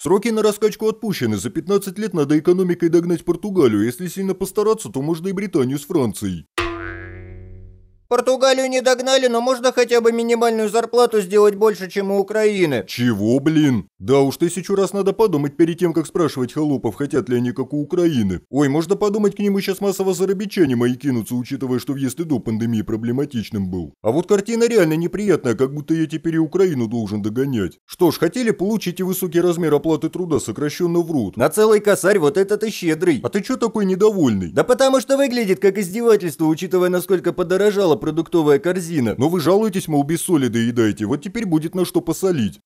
Сроки на раскачку отпущены, за 15 лет надо экономикой догнать Португалию, если сильно постараться, то можно и Британию с Францией. Португалию не догнали, но можно хотя бы минимальную зарплату сделать больше, чем у Украины. Чего, блин? Да уж тысячу раз надо подумать перед тем, как спрашивать холопов, хотят ли они как у Украины. Ой, можно подумать, к нему сейчас массово зарабичане мои кинутся, учитывая, что въезд и до пандемии проблематичным был. А вот картина реально неприятная, как будто я теперь и Украину должен догонять. Что ж, хотели получить и высокий размер оплаты труда, сокращенно врут. На целый косарь вот этот и щедрый. А ты чё такой недовольный? Да потому что выглядит как издевательство, учитывая, насколько подорожало продуктовая корзина. Но вы жалуетесь, мол, без соли доедаете, вот теперь будет на что посолить.